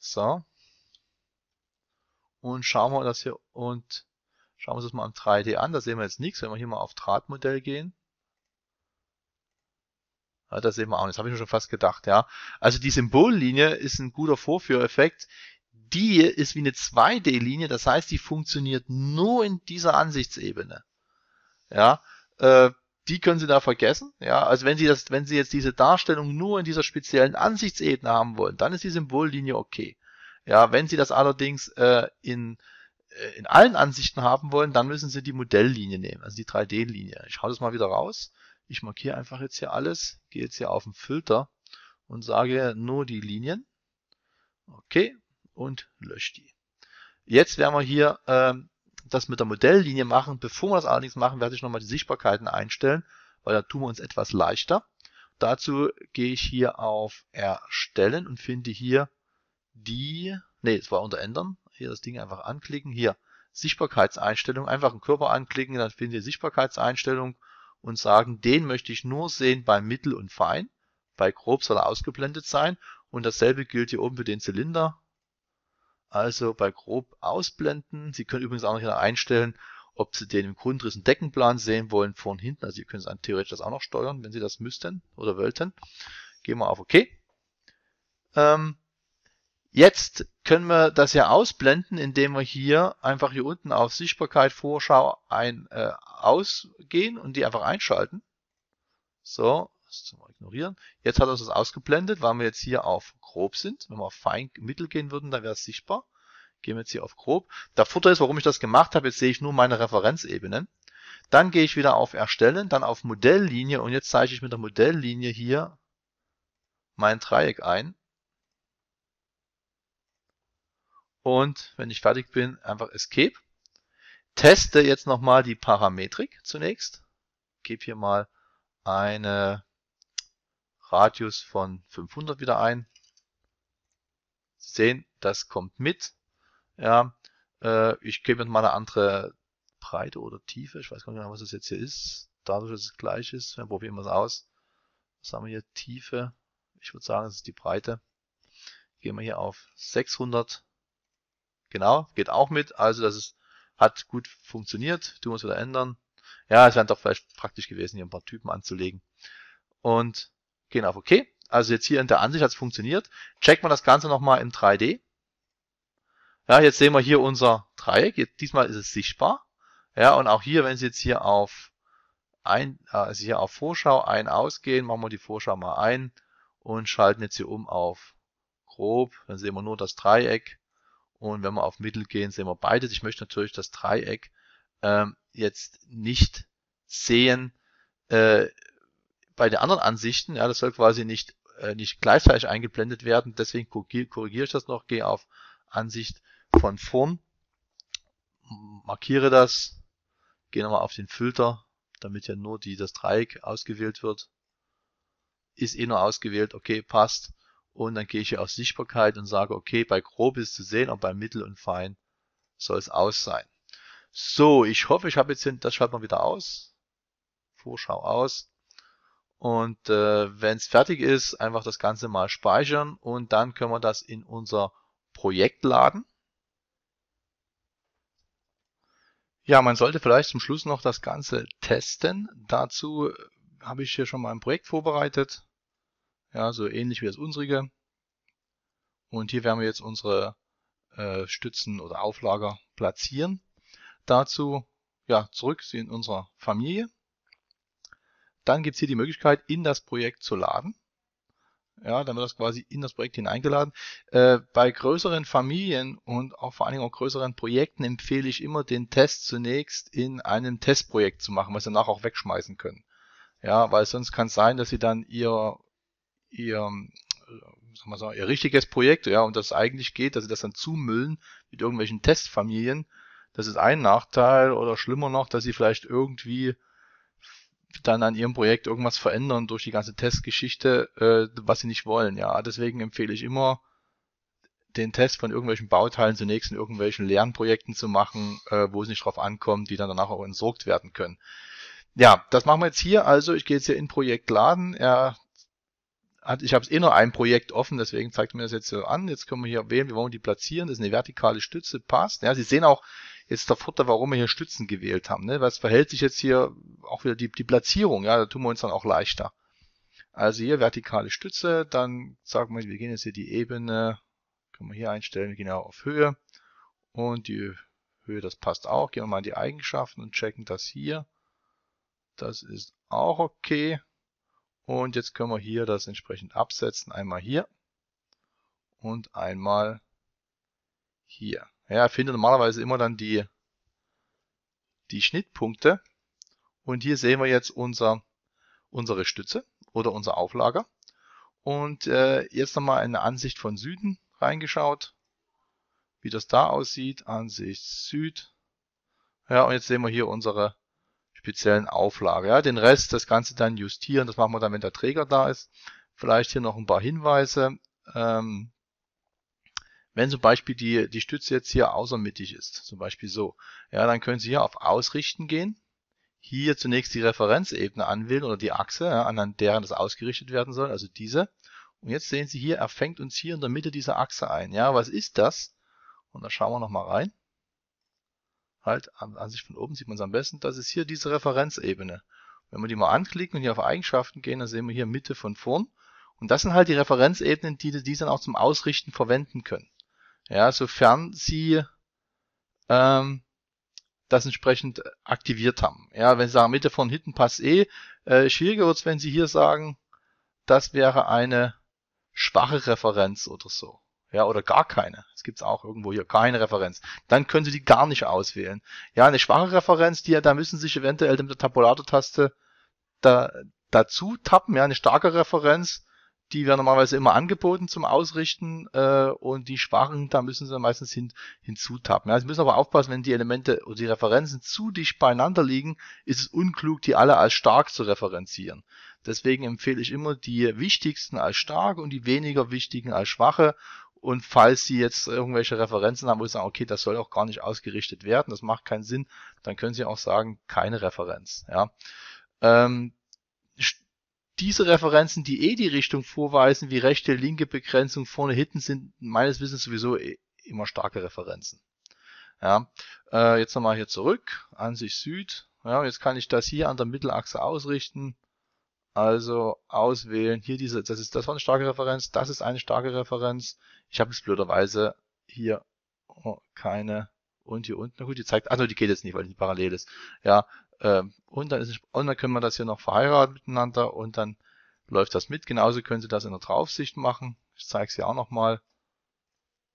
So. Und schauen wir das hier und schauen wir uns das mal am 3D an. Da sehen wir jetzt nichts. Wenn wir hier mal auf Drahtmodell gehen, ja, das sehen wir auch nicht. Das habe ich mir schon fast gedacht, ja. Also die Symbollinie ist ein guter Vorführeffekt. Die ist wie eine 2D-Linie, das heißt, die funktioniert nur in dieser Ansichtsebene. Ja, äh, die können Sie da vergessen. Ja, also wenn Sie das, wenn Sie jetzt diese Darstellung nur in dieser speziellen Ansichtsebene haben wollen, dann ist die Symbollinie okay. Ja, wenn Sie das allerdings äh, in äh, in allen Ansichten haben wollen, dann müssen Sie die Modelllinie nehmen, also die 3D-Linie. Ich hau das mal wieder raus. Ich markiere einfach jetzt hier alles, gehe jetzt hier auf den Filter und sage nur die Linien. Okay, und lösche die. Jetzt werden wir hier ähm, das mit der Modelllinie machen. Bevor wir das allerdings machen, werde ich nochmal die Sichtbarkeiten einstellen, weil da tun wir uns etwas leichter. Dazu gehe ich hier auf Erstellen und finde hier die, nee, es war unter Ändern, hier das Ding einfach anklicken, hier Sichtbarkeitseinstellung, einfach einen Körper anklicken, dann finden Sie Sichtbarkeitseinstellung und sagen, den möchte ich nur sehen bei mittel und fein. Bei grob soll er ausgeblendet sein. Und dasselbe gilt hier oben für den Zylinder. Also bei grob ausblenden. Sie können übrigens auch noch hier einstellen, ob Sie den im Grundriss und Deckenplan sehen wollen, vorn hinten. Also Sie können es theoretisch das auch noch steuern, wenn Sie das müssten oder wollten. Gehen wir auf OK. Ähm, Jetzt können wir das ja ausblenden, indem wir hier einfach hier unten auf Sichtbarkeit Vorschau ein äh, ausgehen und die einfach einschalten. So, das zum Ignorieren. Jetzt hat er das ausgeblendet, weil wir jetzt hier auf grob sind. Wenn wir auf fein mittel gehen würden, dann wäre es sichtbar. Gehen wir jetzt hier auf grob. Der Vorteil ist, warum ich das gemacht habe, jetzt sehe ich nur meine Referenzebenen. Dann gehe ich wieder auf Erstellen, dann auf Modelllinie und jetzt zeige ich mit der Modelllinie hier mein Dreieck ein. und wenn ich fertig bin, einfach Escape. Teste jetzt nochmal die Parametrik zunächst. Gebe hier mal eine Radius von 500 wieder ein. Sie sehen, das kommt mit. Ja, äh, ich gebe jetzt mal eine andere Breite oder Tiefe. Ich weiß gar nicht genau, was das jetzt hier ist. Dadurch, dass es gleich ist, wir probieren wir es aus. Was haben wir hier? Tiefe. Ich würde sagen, das ist die Breite. Gehen wir hier auf 600 Genau, geht auch mit. Also das ist, hat gut funktioniert. Tun wir es wieder ändern. Ja, es wäre doch vielleicht praktisch gewesen, hier ein paar Typen anzulegen. Und gehen auf OK. Also jetzt hier in der Ansicht hat es funktioniert. Checken wir das Ganze nochmal in 3D. Ja, jetzt sehen wir hier unser Dreieck. Jetzt, diesmal ist es sichtbar. Ja, und auch hier, wenn Sie jetzt hier auf ein, äh, also hier auf Vorschau ein ausgehen, machen wir die Vorschau mal ein und schalten jetzt hier um auf grob. Dann sehen wir nur das Dreieck. Und wenn wir auf Mittel gehen, sehen wir beides. Ich möchte natürlich das Dreieck ähm, jetzt nicht sehen äh, bei den anderen Ansichten. Ja, das soll quasi nicht, äh, nicht gleichzeitig eingeblendet werden. Deswegen korrigiere ich das noch, gehe auf Ansicht von vorn, markiere das, gehe nochmal auf den Filter, damit ja nur die, das Dreieck ausgewählt wird. Ist eh nur ausgewählt, okay, passt. Und dann gehe ich hier auf Sichtbarkeit und sage, okay, bei grob ist zu sehen aber bei mittel und fein soll es aus sein. So, ich hoffe, ich habe jetzt, hin, das schreibt man wieder aus. Vorschau aus. Und äh, wenn es fertig ist, einfach das Ganze mal speichern und dann können wir das in unser Projekt laden. Ja, man sollte vielleicht zum Schluss noch das Ganze testen. Dazu habe ich hier schon mal ein Projekt vorbereitet. Ja, so ähnlich wie das unsrige. Und hier werden wir jetzt unsere äh, Stützen oder Auflager platzieren. Dazu ja, zurück in unserer Familie. Dann gibt's hier die Möglichkeit, in das Projekt zu laden. Ja, dann wird das quasi in das Projekt hineingeladen. Äh, bei größeren Familien und auch vor allen Dingen auch größeren Projekten empfehle ich immer, den Test zunächst in einem Testprojekt zu machen, was sie danach auch wegschmeißen können. Ja, weil sonst kann es sein, dass sie dann ihr ihr, äh, sagen wir so, ihr richtiges Projekt, ja, und das eigentlich geht, dass sie das dann zumüllen mit irgendwelchen Testfamilien, das ist ein Nachteil oder schlimmer noch, dass sie vielleicht irgendwie dann an ihrem Projekt irgendwas verändern durch die ganze Testgeschichte, äh, was sie nicht wollen, ja. Deswegen empfehle ich immer, den Test von irgendwelchen Bauteilen zunächst in irgendwelchen Lernprojekten zu machen, äh, wo es nicht drauf ankommt, die dann danach auch entsorgt werden können. Ja, das machen wir jetzt hier. Also ich gehe jetzt hier in Projekt laden. Er hat, ich habe eh noch ein Projekt offen, deswegen zeigt mir das jetzt so an. Jetzt können wir hier wählen, wir wollen die platzieren. Das ist eine vertikale Stütze, passt. Ja, Sie sehen auch jetzt der Futter, warum wir hier Stützen gewählt haben. Ne? Was verhält sich jetzt hier auch wieder die, die Platzierung? Ja, da tun wir uns dann auch leichter. Also hier vertikale Stütze, dann sagen wir, wir gehen jetzt hier die Ebene, können wir hier einstellen, wir gehen auch auf Höhe und die Höhe, das passt auch. Gehen wir mal in die Eigenschaften und checken das hier. Das ist auch okay. Und jetzt können wir hier das entsprechend absetzen. Einmal hier und einmal hier. Ja, er findet normalerweise immer dann die, die Schnittpunkte. Und hier sehen wir jetzt unser, unsere Stütze oder unser Auflager. Und äh, jetzt nochmal eine Ansicht von Süden reingeschaut, wie das da aussieht. Ansicht Süd. Ja, und jetzt sehen wir hier unsere speziellen Auflage. Ja, den Rest, das Ganze dann justieren, das machen wir dann, wenn der Träger da ist. Vielleicht hier noch ein paar Hinweise. Ähm, wenn zum Beispiel die, die Stütze jetzt hier außermittig ist, zum Beispiel so, ja, dann können Sie hier auf Ausrichten gehen, hier zunächst die Referenzebene anwählen oder die Achse, ja, anhand deren das ausgerichtet werden soll, also diese. Und jetzt sehen Sie hier, er fängt uns hier in der Mitte dieser Achse ein. Ja, was ist das? Und da schauen wir nochmal rein halt an, sich von oben sieht man es am besten, das ist hier diese Referenzebene. Wenn wir die mal anklicken und hier auf Eigenschaften gehen, dann sehen wir hier Mitte von vorn. Und das sind halt die Referenzebenen, die die dann auch zum Ausrichten verwenden können. Ja, sofern sie ähm, das entsprechend aktiviert haben. Ja, wenn sie sagen Mitte von hinten passt eh, äh, schwieriger es, wenn sie hier sagen, das wäre eine schwache Referenz oder so. Ja, oder gar keine. Es gibt auch irgendwo hier keine Referenz. Dann können Sie die gar nicht auswählen. Ja, eine schwache Referenz, die ja, da müssen Sie sich eventuell mit der Tabulator-Taste da, dazu tappen. Ja, eine starke Referenz, die werden normalerweise immer angeboten zum Ausrichten äh, und die schwachen, da müssen sie dann meistens hin, hinzutappen. Ja, sie müssen aber aufpassen, wenn die Elemente oder die Referenzen zu dicht beieinander liegen, ist es unklug, die alle als stark zu referenzieren. Deswegen empfehle ich immer die wichtigsten als stark und die weniger wichtigen als schwache und falls sie jetzt irgendwelche Referenzen haben, wo sie sagen, okay, das soll auch gar nicht ausgerichtet werden, das macht keinen Sinn, dann können sie auch sagen, keine Referenz. Ja. Ähm, diese Referenzen, die eh die Richtung vorweisen, wie rechte, linke Begrenzung vorne, hinten, sind meines Wissens sowieso eh immer starke Referenzen. Ja, äh, jetzt nochmal hier zurück, Ansicht Süd. Ja, jetzt kann ich das hier an der Mittelachse ausrichten. Also auswählen, hier diese, das ist, das war eine starke Referenz, das ist eine starke Referenz. Ich habe jetzt blöderweise hier oh, keine und hier unten. Na gut, die zeigt, also die geht jetzt nicht, weil die parallel ist. Ja, ähm, und dann ist und dann können wir das hier noch verheiraten miteinander und dann läuft das mit. Genauso können Sie das in der Draufsicht machen. Ich zeige es hier auch nochmal.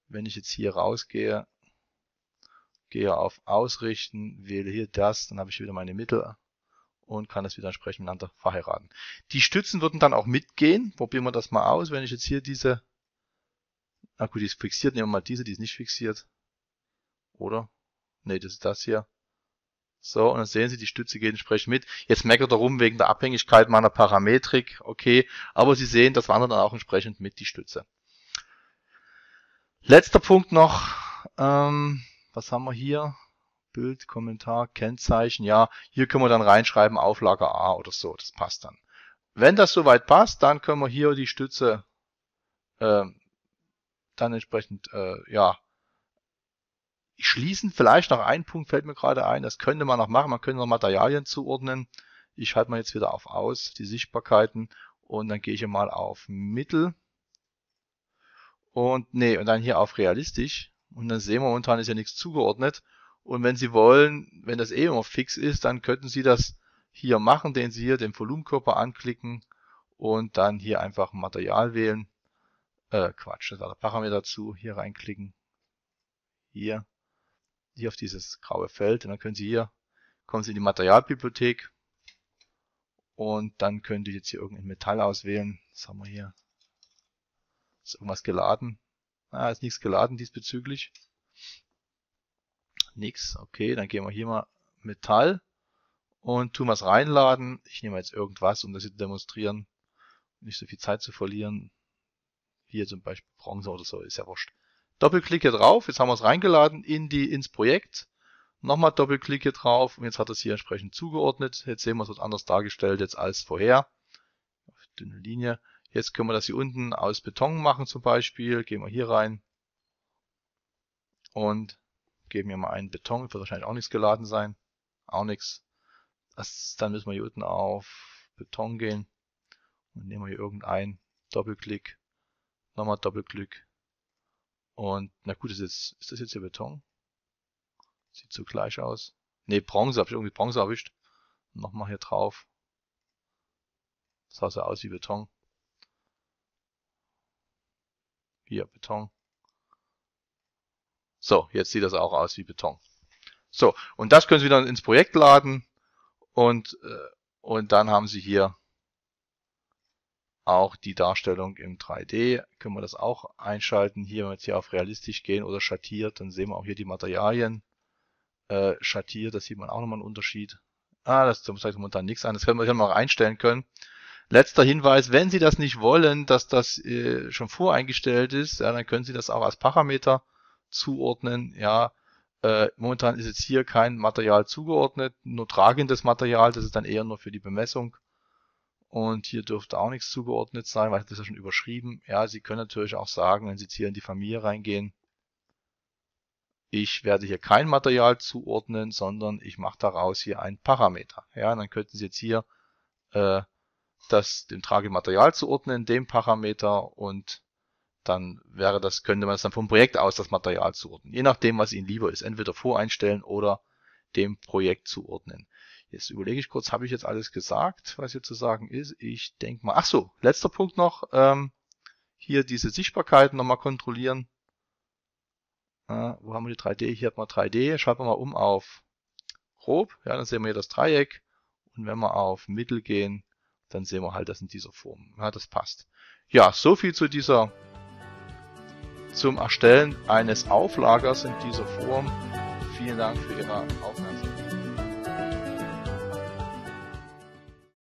Wenn ich jetzt hier rausgehe, gehe auf Ausrichten, wähle hier das, dann habe ich wieder meine Mittel und kann das wieder entsprechend miteinander verheiraten. Die Stützen würden dann auch mitgehen. Probieren wir das mal aus. Wenn ich jetzt hier diese na ah, gut, die ist fixiert. Nehmen wir mal diese, die ist nicht fixiert. Oder? Ne, das ist das hier. So, und dann sehen Sie, die Stütze geht entsprechend mit. Jetzt meckert er rum wegen der Abhängigkeit meiner Parametrik. Okay, aber Sie sehen, das wandert dann auch entsprechend mit, die Stütze. Letzter Punkt noch. Ähm, was haben wir hier? Bild, Kommentar, Kennzeichen. Ja, hier können wir dann reinschreiben Auflage A oder so. Das passt dann. Wenn das soweit passt, dann können wir hier die Stütze ähm, dann entsprechend, äh, ja, schließen. Vielleicht noch ein Punkt fällt mir gerade ein, das könnte man noch machen, man könnte noch Materialien zuordnen. Ich schalte mal jetzt wieder auf aus, die Sichtbarkeiten, und dann gehe ich mal auf Mittel. Und nee, und dann hier auf realistisch. Und dann sehen wir momentan ist ja nichts zugeordnet. Und wenn Sie wollen, wenn das eh immer fix ist, dann könnten Sie das hier machen, den Sie hier den Volumenkörper anklicken und dann hier einfach Material wählen äh, Quatsch, das war der Parameter zu, hier reinklicken, hier, hier auf dieses graue Feld und dann können Sie hier, kommen Sie in die Materialbibliothek und dann können Sie jetzt hier irgendein Metall auswählen, was haben wir hier, ist irgendwas geladen, ah, ist nichts geladen diesbezüglich, nix, okay, dann gehen wir hier mal Metall und tun was reinladen, ich nehme jetzt irgendwas, um das hier zu demonstrieren, nicht so viel Zeit zu verlieren, hier zum Beispiel Bronze oder so, ist ja wurscht. Doppelklick hier drauf, jetzt haben wir es reingeladen in die, ins Projekt. Nochmal Doppelklick hier drauf und jetzt hat es hier entsprechend zugeordnet. Jetzt sehen wir, es wird anders dargestellt jetzt als vorher. Dünne Linie. Jetzt können wir das hier unten aus Beton machen zum Beispiel. Gehen wir hier rein und geben hier mal einen Beton. Wird wahrscheinlich auch nichts geladen sein. Auch nichts. Das, dann müssen wir hier unten auf Beton gehen und nehmen wir hier irgendeinen Doppelklick Nochmal Doppelklick. Und, na gut, ist, jetzt, ist das jetzt hier Beton? Sieht so gleich aus. Ne, Bronze, hab ich irgendwie Bronze erwischt. Nochmal hier drauf. Das Sah so aus wie Beton. Hier, Beton. So, jetzt sieht das auch aus wie Beton. So, und das können Sie dann ins Projekt laden und, äh, und dann haben Sie hier auch die Darstellung im 3D können wir das auch einschalten. Hier, wenn wir jetzt hier auf realistisch gehen oder schattiert, dann sehen wir auch hier die Materialien. Äh, schattiert, da sieht man auch nochmal einen Unterschied. Ah, das zeigt momentan nichts an. Das können wir hier mal einstellen können. Letzter Hinweis, wenn Sie das nicht wollen, dass das äh, schon voreingestellt ist, ja, dann können Sie das auch als Parameter zuordnen. Ja, äh, momentan ist jetzt hier kein Material zugeordnet, nur tragendes Material, das ist dann eher nur für die Bemessung und hier dürfte auch nichts zugeordnet sein, weil ich das ja schon überschrieben. Ja, Sie können natürlich auch sagen, wenn Sie jetzt hier in die Familie reingehen, ich werde hier kein Material zuordnen, sondern ich mache daraus hier einen Parameter. Ja, dann könnten Sie jetzt hier äh, das dem Tragematerial zuordnen, dem Parameter und dann wäre das, könnte man es dann vom Projekt aus das Material zuordnen. Je nachdem, was Ihnen lieber ist. Entweder voreinstellen oder dem Projekt zuordnen. Jetzt überlege ich kurz, habe ich jetzt alles gesagt, was hier zu sagen ist? Ich denke mal, ach so, letzter Punkt noch, ähm, hier diese Sichtbarkeiten nochmal kontrollieren. Äh, wo haben wir die 3D? Hier hat man 3D, Schreiben wir mal um auf grob, ja, dann sehen wir hier das Dreieck und wenn wir auf Mittel gehen, dann sehen wir halt das in dieser Form. Ja, das passt. Ja, so viel zu dieser, zum Erstellen eines Auflagers in dieser Form. Vielen Dank für Ihre Aufmerksamkeit.